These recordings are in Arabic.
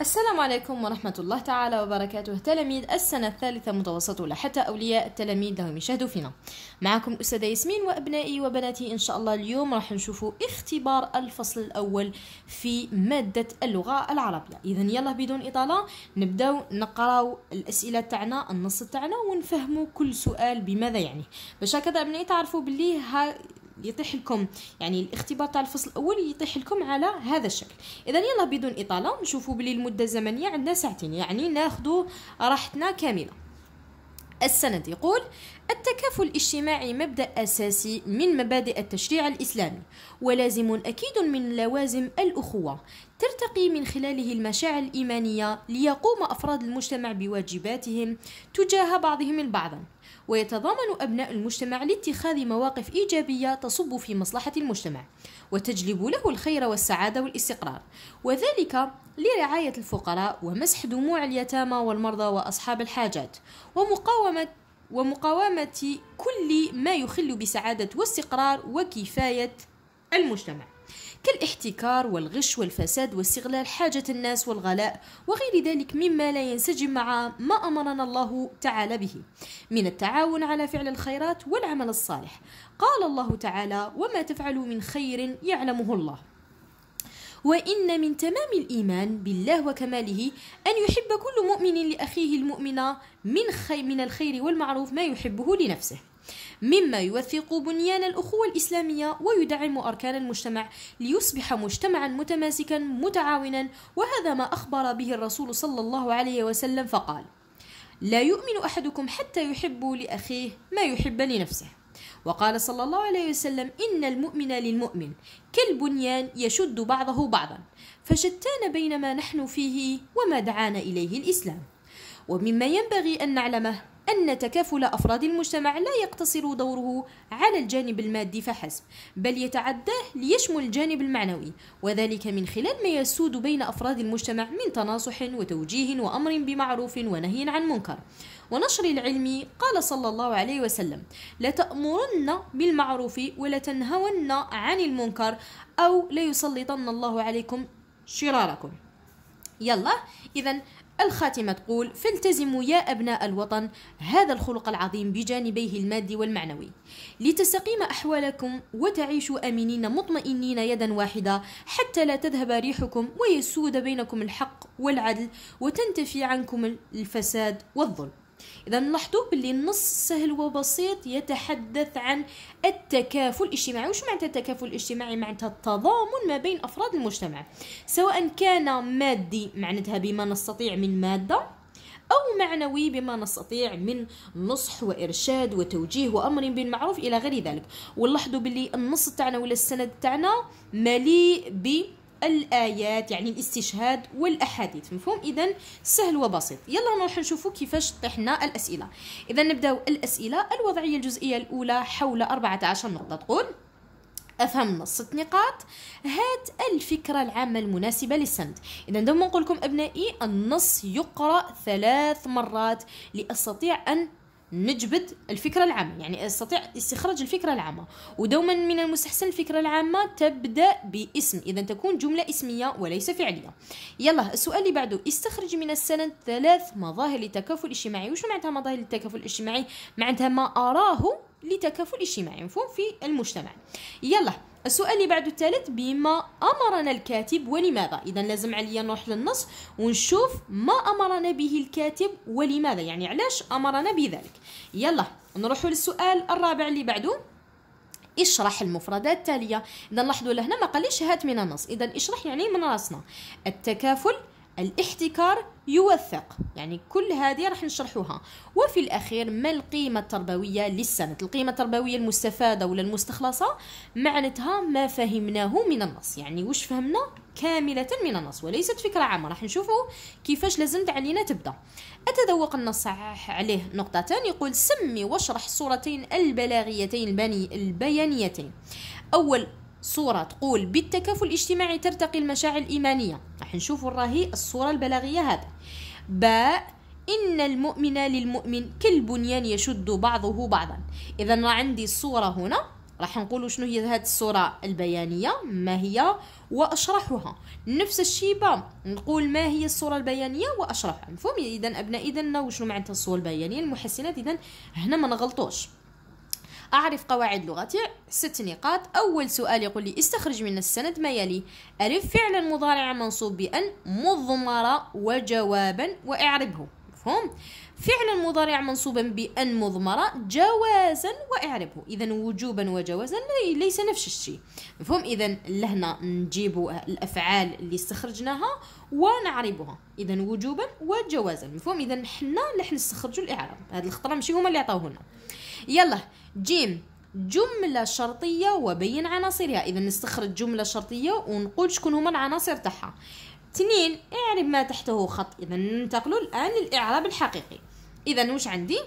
السلام عليكم ورحمة الله تعالى وبركاته تلاميذ السنة الثالثة متوسط حتى أولياء التلاميذ لهم يشاهدوا فينا معكم أستاذة ياسمين وأبنائي وبناتي إن شاء الله اليوم راح نشوفوا اختبار الفصل الأول في مادة اللغة العربية إذا يلا بدون إطالة نبداو نقراو الأسئلة تاعنا النص تاعنا ونفهموا كل سؤال بماذا يعني باش هكذا أبنائي تعرفوا باللي ها يطيح لكم يعني الاختبار تاع الفصل الاول يطيح لكم على هذا الشكل اذا يلا بدون اطاله نشوفوا بلي المده الزمنيه عندنا ساعتين يعني ناخذ راحتنا كامله السند يقول التكافل الاجتماعي مبدأ أساسي من مبادئ التشريع الإسلامي ولازم أكيد من لوازم الأخوة ترتقي من خلاله المشاعر الإيمانية ليقوم أفراد المجتمع بواجباتهم تجاه بعضهم البعض ويتضامن أبناء المجتمع لاتخاذ مواقف إيجابية تصب في مصلحة المجتمع وتجلب له الخير والسعادة والاستقرار وذلك لرعاية الفقراء ومسح دموع اليتامى والمرضى وأصحاب الحاجات ومقاومة ومقاومة كل ما يخل بسعادة واستقرار وكفاية المجتمع كالاحتكار والغش والفساد واستغلال حاجة الناس والغلاء وغير ذلك مما لا ينسجم مع ما أمرنا الله تعالى به من التعاون على فعل الخيرات والعمل الصالح قال الله تعالى وما تفعلوا من خير يعلمه الله وإن من تمام الإيمان بالله وكماله أن يحب كل مؤمن لأخيه المؤمن من, من الخير والمعروف ما يحبه لنفسه مما يوثق بنيان الأخوة الإسلامية ويدعم أركان المجتمع ليصبح مجتمعا متماسكا متعاونا وهذا ما أخبر به الرسول صلى الله عليه وسلم فقال لا يؤمن أحدكم حتى يحب لأخيه ما يحب لنفسه وقال صلى الله عليه وسلم إن المؤمن للمؤمن كالبنيان يشد بعضه بعضا فشتان بين ما نحن فيه وما دعانا إليه الإسلام ومما ينبغي أن نعلمه أن تكافل أفراد المجتمع لا يقتصر دوره على الجانب المادي فحسب بل يتعداه ليشمل الجانب المعنوي وذلك من خلال ما يسود بين أفراد المجتمع من تناصح وتوجيه وأمر بمعروف ونهي عن منكر ونشر العلم قال صلى الله عليه وسلم لتأمرن بالمعروف ولتنهون عن المنكر أو ليسلطن الله عليكم شراركم يلا إذا الخاتمة تقول فالتزموا يا أبناء الوطن هذا الخلق العظيم بجانبيه المادي والمعنوي لتستقيم أحوالكم وتعيشوا آمنين مطمئنين يدا واحدة حتى لا تذهب ريحكم ويسود بينكم الحق والعدل وتنتفي عنكم الفساد والظلم إذا لاحظوا باللي النص سهل وبسيط يتحدث عن التكافل الاجتماعي وش معناتها التكافل الاجتماعي معناتها التضامن ما بين أفراد المجتمع سواء كان مادي معناتها بما نستطيع من مادة أو معنوي بما نستطيع من نصح وإرشاد وتوجيه وأمر بالمعروف إلى غير ذلك ولاحظوا باللي النص تاعنا ولا السند تاعنا مليء ب الايات يعني الاستشهاد والاحاديث مفهوم اذا سهل وبسيط يلا نروح نشوفوا كيفاش طحنا الاسئله اذا نبداو الاسئله الوضعيه الجزئيه الاولى حول 14 نقطه تقول افهم نص ست نقاط هات الفكره العامه المناسبه للسند اذا دوما نقول لكم ابنائي النص يقرا ثلاث مرات لاستطيع ان نجبد الفكرة العامة يعني أستطيع استخراج الفكرة العامة ودوما من المستحسن الفكرة العامة تبدأ باسم إذا تكون جملة اسمية وليس فعلية يلا السؤال اللي بعده استخرج من السند ثلاث مظاهر للتكافل الاجتماعي وش معناتها مظاهر للتكافل الاجتماعي معناتها ما أراه لتكافل اجتماعي مفهوم في المجتمع يلا السؤال اللي بعده الثالث بما أمرنا الكاتب ولماذا إذا لازم عليا نروح للنص ونشوف ما أمرنا به الكاتب ولماذا يعني علاش أمرنا بذلك يلا نروحوا للسؤال الرابع اللي بعده اشرح المفردات التالية إذا لاحظوا لهنا ما قاليش هات من النص إذا اشرح يعني من راسنا التكافل الاحتكار يوثق يعني كل هذه راح نشرحوها وفي الاخير ما القيمه التربويه للسند القيمه التربويه المستفاده ولا المستخلصه معناتها ما فهمناه من النص يعني واش فهمنا كامله من النص وليست فكره عامه راح نشوفوا كيفاش لازم علينا تبدا اتذوق النص عليه نقطتان يقول سمي واشرح صورتين البلاغيتين البني البيانيتين اول صورة تقول بالتكافل الاجتماعي ترتقي المشاعر الإيمانية راح نشوفوا الراهي الصورة البلاغية هذا باء إن المؤمن للمؤمن كالبنيان يشد بعضه بعضا إذا عندي الصورة هنا راح نقولوا شنو هي هذه الصورة البيانية ما هي وأشرحها نفس الشيء نقول ما هي الصورة البيانية وأشرحها مفهوم إذا أبناء إذا وشنو معناتها الصورة البيانية المحسنات إذا هنا ما نغلطوش أعرف قواعد لغتي ست نقاط أول سؤال يقول لي استخرج من السند ما يلي ألف فعلا مضارع منصوب بأن مضمرة وجوابا وإعربه مفهوم فعلا مضارع منصوبا بأن مضمرة جوازا وإعربه إذا وجوبا وجوازا ليس نفس الشيء مفهوم إذا لهنا نجيب الأفعال اللي استخرجناها ونعربها إذا وجوبا وجوازا مفهوم إذا حنا نحن حنستخرجوا الإعراب هاد الخطرة ماشي هما اللي عطاوه لنا يلا جيم جملة شرطية وبين عناصرها إذا نستخرج جملة شرطية ونقول شكون هما العناصر تاعها تنين اعرب ما تحته خط إذا ننتقلوا الآن للإعراب الحقيقي إذا وش عندي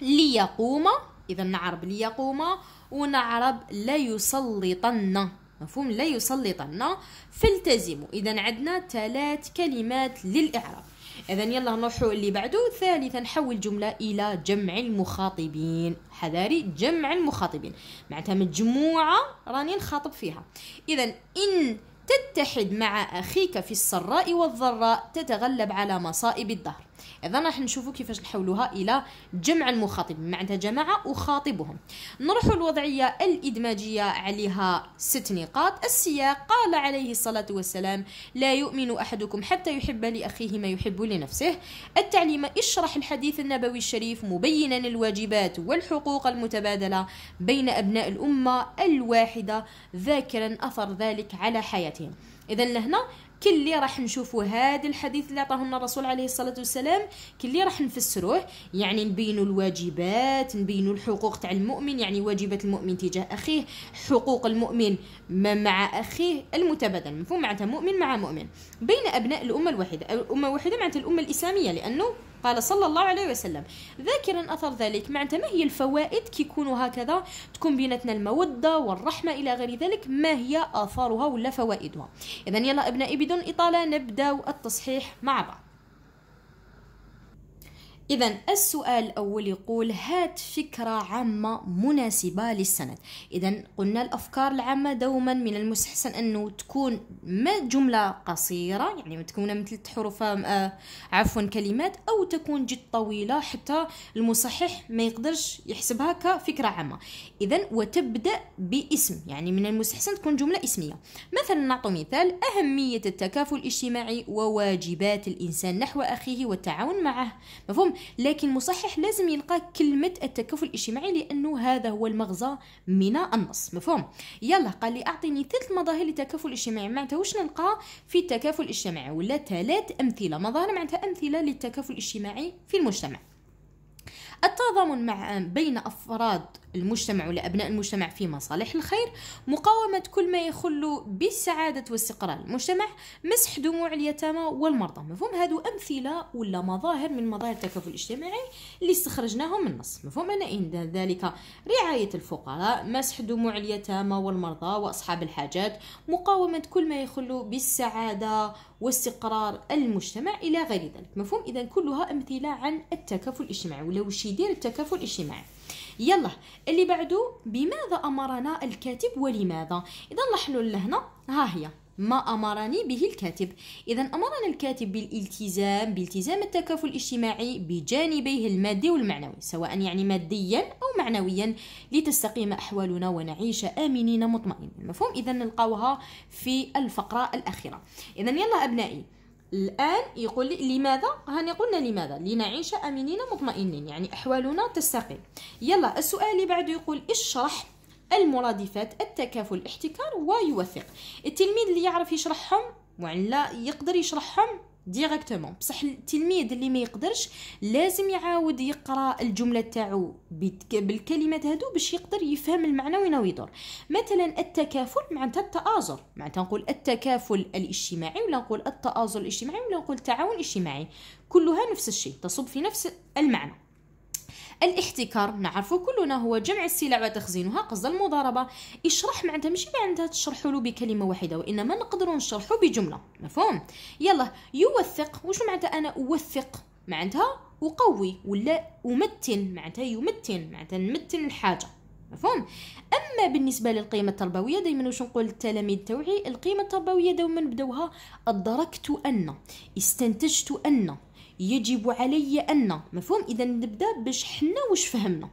ليقوم إذا نعرب ليقوم ونعرب لا يسلطن مفهوم لا يسلطن فالتزموا إذا عندنا ثلاث كلمات للإعراب اذا يلا نروحوا اللي بعده ثالثا نحول جمله الى جمع المخاطبين حذاري جمع المخاطبين معناتها مجموعه راني نخاطب فيها اذا ان تتحد مع اخيك في السراء والضراء تتغلب على مصائب الدهر اذا راح نشوفوا كيفاش نحولوها الى جمع المخاطب معناتها جماعه وخاطبهم نروحوا الوضعيه الادماجيه عليها ست نقاط السياق قال عليه الصلاه والسلام لا يؤمن احدكم حتى يحب لاخيه ما يحب لنفسه التعليم اشرح الحديث النبوي الشريف مبينا الواجبات والحقوق المتبادله بين ابناء الامه الواحده ذاكرا اثر ذلك على حياتهم اذا لهنا كلي راح نشوفوا هذا الحديث اللي عطاه لنا الرسول عليه الصلاه والسلام كلي راح نفسروه يعني نبينوا الواجبات نبينوا الحقوق تاع المؤمن يعني واجبات المؤمن تجاه اخيه حقوق المؤمن مع اخيه المتبادل مفهوم معناتها مؤمن مع مؤمن بين ابناء الامه الواحده الامه الواحده معناتها الامه الاسلاميه لانه قال صلى الله عليه وسلم ذاكرا أثر ذلك معناتها ما هي الفوائد يكونوا هكذا تكون بيناتنا المودة والرحمة إلى غير ذلك ما هي آثارها ولا فوائدها إذا يلا أبنائي بدون إطالة نبدأ التصحيح مع بعض إذا السؤال الأول يقول هات فكرة عامة مناسبة للسند إذا قلنا الأفكار العامة دوما من المستحسن أنه تكون ما جملة قصيرة يعني متكونة من ثلاث حروف آه، عفوا كلمات أو تكون جد طويلة حتى المصحح ما يقدرش يحسبها كفكرة عامة إذا وتبدأ باسم يعني من المستحسن تكون جملة اسمية مثلا نعطي مثال أهمية التكافل الاجتماعي وواجبات الإنسان نحو أخيه والتعاون معه مفهوم لكن مصحح لازم يلقى كلمة التكافل الاجتماعي لأنه هذا هو المغزى من النص مفهوم يلا قال لي أعطيني ثلاث مظاهر للتكافل الاجتماعي معناتها واش نلقى في التكافل الاجتماعي ولا ثلاث أمثلة مظاهر معناتها أمثلة للتكافل الاجتماعي في المجتمع التضامن مع بين أفراد المجتمع ولأبناء المجتمع في مصالح الخير مقاومة كل ما يخل بالسعادة واستقرار المجتمع مسح دموع اليتامى والمرضى مفهوم هادو أمثلة ولا مظاهر من مظاهر التكافل الاجتماعي اللي استخرجناهم من النص مفهوم أن إن ذلك رعاية الفقراء مسح دموع اليتامى والمرضى وأصحاب الحاجات مقاومة كل ما يخل بالسعادة واستقرار المجتمع إلى غير ذلك مفهوم إذا كلها أمثلة عن التكافل الاجتماعي ولو شي يدير التكافل الاجتماعي يلا اللي بعده بماذا امرنا الكاتب ولماذا اذا نحلل لهنا ها هي ما أمرني به الكاتب إذا أمرنا الكاتب بالالتزام بالتزام التكافل الاجتماعي بجانبيه المادي والمعنوي سواء يعني ماديا أو معنويا لتستقيم أحوالنا ونعيش آمنين مطمئنين مفهوم إذا نلقاوها في الفقرة الأخيرة إذا يلا أبنائي الآن يقول لي لماذا؟ هاني قلنا لماذا؟ لنعيش آمنين مطمئنين يعني أحوالنا تستقيم يلا السؤال اللي بعده يقول اشرح المرادفات التكافل الاحتكار ويوثق التلميذ اللي يعرف يشرحهم وعلا يقدر يشرحهم ديريكتومون بصح التلميذ اللي ما يقدرش لازم يعاود يقرا الجمله تاعو بالكلمات هادو باش يقدر يفهم المعنى وين يدور مثلا التكافل معناتها التآزر معناتها نقول التكافل الاجتماعي ولا نقول التآزر الاجتماعي ولا نقول التعاون الاجتماعي كلها نفس الشيء تصب في نفس المعنى الاحتكار نعرفه كلنا هو جمع السلع وتخزينها قصد المضاربة اشرح معناتها ماشي معناتها تشرحوا له بكلمة واحدة وإنما نقدروا نشرحه بجملة مفهوم يلا يوثق وش معناتها أنا أوثق معناتها أقوي ولا أمتن معناتها يمتن معناتها نمتن الحاجة مفهوم اما بالنسبه للقيمه التربويه دائما واش نقول للتلاميذ توعي القيمه التربويه دوما نبداوها ادركت ان استنتجت ان يجب علي ان نعم. مفهوم اذا نبدا باش حنا واش فهمنا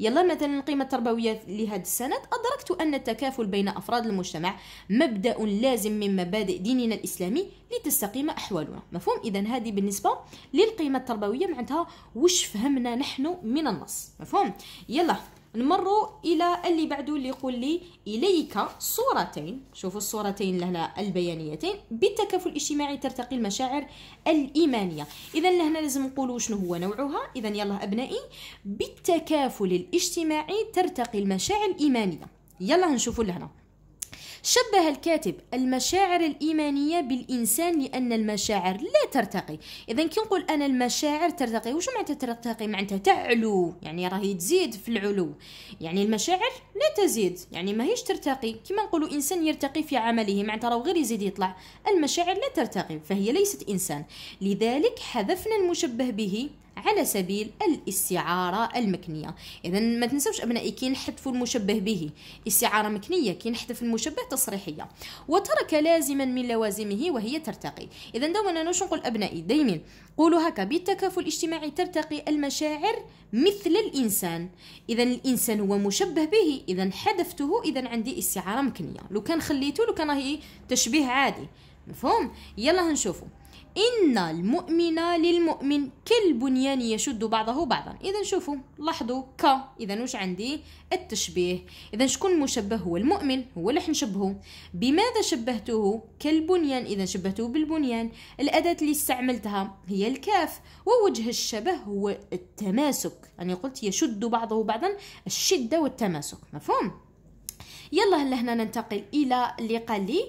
يلا مثلا القيمه التربويه لهذا السند ادركت ان التكافل بين افراد المجتمع مبدا لازم من مبادئ ديننا الاسلامي لتستقيم احوالنا مفهوم اذا هذه بالنسبه للقيمه التربويه معناتها واش فهمنا نحن من النص مفهوم يلا نمر الى اللي بعده اللي يقول لي اليك صورتين شوفوا الصورتين لهنا البيانيتين بالتكافل الاجتماعي ترتقي المشاعر الايمانيه اذا لهنا لازم نقولوا شنو هو نوعها اذا يلا ابنائي بالتكافل الاجتماعي ترتقي المشاعر الايمانيه يلا نشوفوا لهنا شبه الكاتب المشاعر الإيمانية بالإنسان لأن المشاعر لا ترتقي إذا كي نقول أنا المشاعر ترتقي وش معناتها ترتقي معناتها تعلو يعني راهي تزيد في العلو يعني المشاعر لا تزيد يعني ماهيش ترتقي كما نقول إنسان يرتقي في عمله معناتها راهو غير يزيد يطلع المشاعر لا ترتقي فهي ليست إنسان لذلك حذفنا المشبه به على سبيل الاستعارة المكنية إذا ما تنسوش أبنائي كي نحذفوا المشبه به استعارة مكنية كي نحذف المشبه تصريحية وترك لازما من لوازمه وهي ترتقي إذا دوما أنا واش نقول أبنائي دايما قولوا هكا بالتكافل الاجتماعي ترتقي المشاعر مثل الإنسان إذا الإنسان هو مشبه به إذا حذفته إذا عندي استعارة مكنية لو كان خليته لو كان هي تشبيه عادي مفهوم يلا هنشوفه إن المؤمن للمؤمن كالبنيان يشد بعضه بعضا إذا شوفوا لاحظوا ك إذا وش عندي التشبيه إذا شكون مشبه هو المؤمن هو اللي حنشبهه بماذا شبهته كالبنيان إذا شبهته بالبنيان الأداة اللي استعملتها هي الكاف ووجه الشبه هو التماسك يعني قلت يشد بعضه بعضا الشدة والتماسك مفهوم يلا هلا هنا ننتقل الى اللي قال لي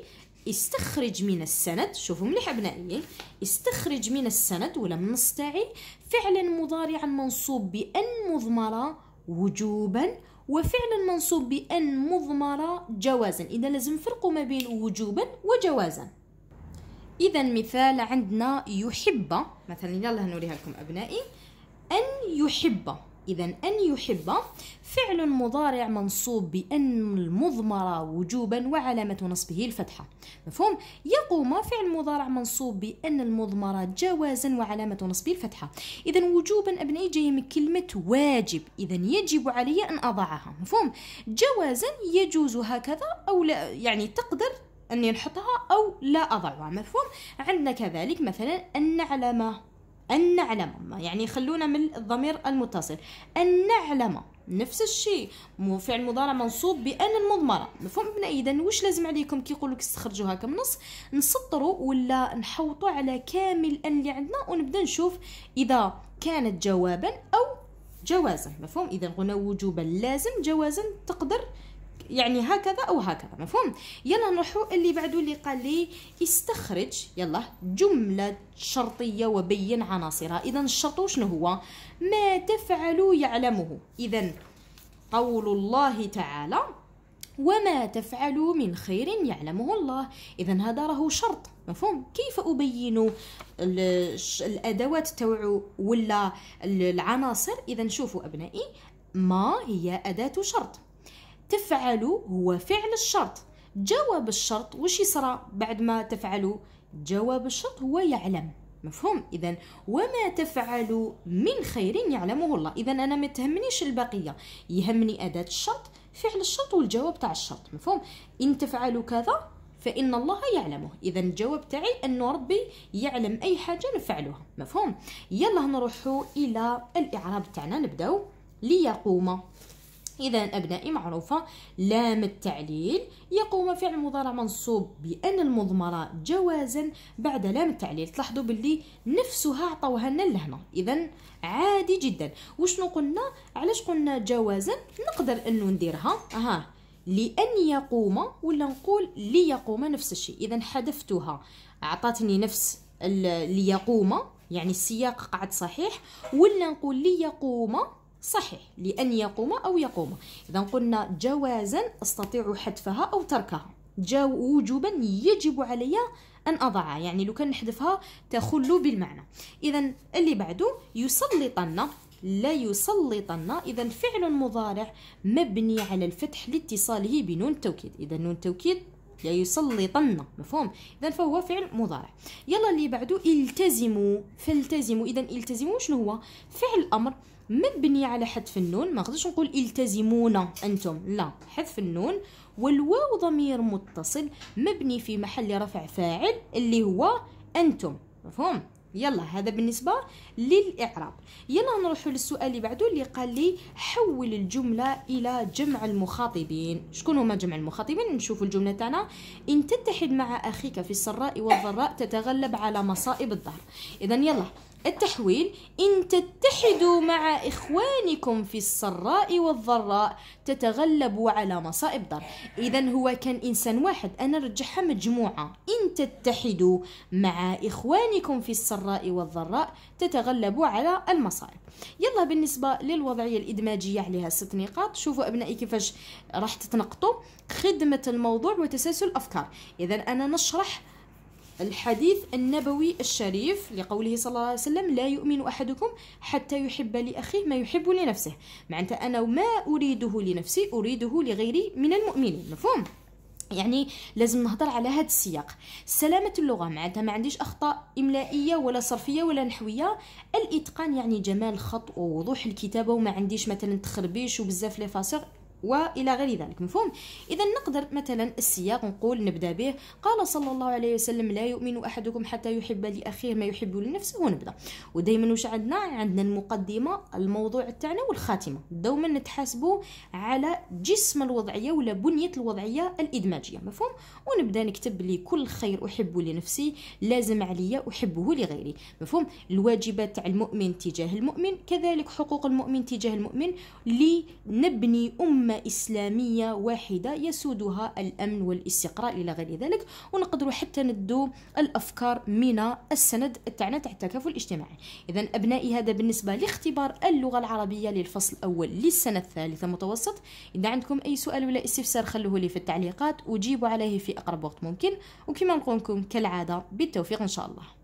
استخرج من السند شوفوا مليح أبنائي استخرج من السند ولا من النص تاعي فعلا مضارعا منصوب بأن مضمرة وجوبا وفعلا منصوب بأن مضمرة جوازا إذا لازم نفرقوا ما بين وجوبا وجوازا إذا مثال عندنا يحب مثلا يلا نوريها لكم أبنائي أن يحب إذا أن يحب فعل مضارع منصوب بأن المضمرة وجوبا وعلامة نصبه الفتحة مفهوم يقوم فعل مضارع منصوب بأن المضمرة جوازا وعلامة نصبه الفتحة إذا وجوبا أبنائي جاي من كلمة واجب إذا يجب علي أن أضعها مفهوم جوازا يجوز هكذا أو لا يعني تقدر أني نحطها أو لا أضعها مفهوم عندنا كذلك مثلا أن علامة أن نعلم يعني خلونا من الضمير المتصل أن نعلم نفس الشيء مو فعل مضارع منصوب بان المضمره مفهوم ابن اذا واش لازم عليكم كي يقول لك استخرجوها هكا من نسطروا ولا نحوطوا على كامل ان اللي عندنا ونبدا نشوف اذا كانت جوابا او جوازا مفهوم اذا قلنا وجوبا لازم جوازا تقدر يعني هكذا او هكذا مفهوم يلا نروحوا اللي بعده اللي قال لي استخرج يلا جمله شرطيه وبين عناصرها اذا الشرط شنو هو ما تفعل يعلمه اذا قول الله تعالى وما تفعل من خير يعلمه الله اذا هذا راهو شرط مفهوم كيف ابين الادوات توعو ولا العناصر اذا شوفوا ابنائي ما هي اداه شرط تفعلوا هو فعل الشرط جواب الشرط وش يصرى بعد ما تفعلوا جواب الشرط هو يعلم مفهوم اذا وما تفعل من خير يعلمه الله اذا انا ما تهمنيش البقيه يهمني اداه الشرط فعل الشرط والجواب تاع الشرط مفهوم ان تفعلوا كذا فان الله يعلمه اذا الجواب تاعي ان ربي يعلم اي حاجه نفعلوها مفهوم يلا نروحوا الى الاعراب تاعنا نبداو ليقوم إذا أبنائي معروفة لام التعليل يقوم فعل مضارع منصوب بأن المضمرة جوازا بعد لام التعليل تلاحظوا باللي نفسها عطوها لنا لهنا إذا عادي جدا وشنو قلنا علاش قلنا جوازا نقدر أنه نديرها ها لأن يقوم ولا نقول ليقوم نفس الشيء إذا حذفتها عطاتني نفس ليقوم يعني السياق قعد صحيح ولا نقول ليقوم صحيح لأن يقوم أو يقوم إذا قلنا جوازا أستطيع حذفها أو تركها جو وجوبا يجب علي أن أضعها يعني لو كان نحذفها تخل بالمعنى إذا اللي بعده يسلطن لا يسلطن إذا فعل مضارع مبني على الفتح لاتصاله بنون التوكيد إذا نون التوكيد لا يسلطن مفهوم اذا فهو فعل مضارع يلا اللي بعده التزموا فالتزموا اذا التزموا شنو هو فعل امر مبني على حذف النون ما غاديش نقول التزمون انتم لا حذف النون والواو ضمير متصل مبني في محل رفع فاعل اللي هو انتم مفهوم يلا هذا بالنسبة للإعراب يلا نروحوا للسؤال اللي بعده اللي قال لي حول الجملة إلى جمع المخاطبين شكون هما جمع المخاطبين نشوفوا الجملة تاعنا إن تتحد مع أخيك في السراء والضراء تتغلب على مصائب الدهر إذا يلا التحويل إن تتحدوا مع إخوانكم في السراء والضراء تتغلبوا على مصائب ضر إذا هو كان إنسان واحد أنا رجعها مجموعة إن تتحدوا مع إخوانكم في السراء والضراء تتغلبوا على المصائب يلا بالنسبة للوضعية الإدماجية عليها ست نقاط شوفوا أبنائي كيفاش راح تتنقطوا خدمة الموضوع وتسلسل الأفكار إذا أنا نشرح الحديث النبوي الشريف لقوله صلى الله عليه وسلم لا يؤمن أحدكم حتى يحب لأخيه ما يحب لنفسه معناتها أنا ما أريده لنفسي أريده لغيري من المؤمنين مفهوم؟ يعني لازم نهضر على هذا السياق سلامة اللغة معناتها ما عنديش أخطاء إملائية ولا صرفية ولا نحوية الإتقان يعني جمال الخط ووضوح الكتابة وما عنديش مثلا تخربيش وبزاف لي والى غير ذلك مفهوم اذا نقدر مثلا السياق نقول نبدا به قال صلى الله عليه وسلم لا يؤمن احدكم حتى يحب لاخيه ما يحب لنفسه ونبدا ودائما واش عندنا عندنا المقدمه الموضوع تاعنا والخاتمه دوما نتحاسبوا على جسم الوضعيه ولا بنيه الوضعيه الادماجيه مفهوم ونبدا نكتب لي كل خير احبه لنفسي لازم عليا احبه لغيري مفهوم الواجبات تاع المؤمن تجاه المؤمن كذلك حقوق المؤمن تجاه المؤمن لنبني امه إسلامية واحدة يسودها الأمن والاستقرار إلى غير ذلك ونقدروا حتى ندو الأفكار من السند تاعنا تاع التكافل الاجتماعي إذا أبنائي هذا بالنسبة لاختبار اللغة العربية للفصل الأول للسنة الثالثة متوسط إذا عندكم أي سؤال ولا استفسار خلوه لي في التعليقات وجيبوا عليه في أقرب وقت ممكن وكما نقول لكم كالعادة بالتوفيق إن شاء الله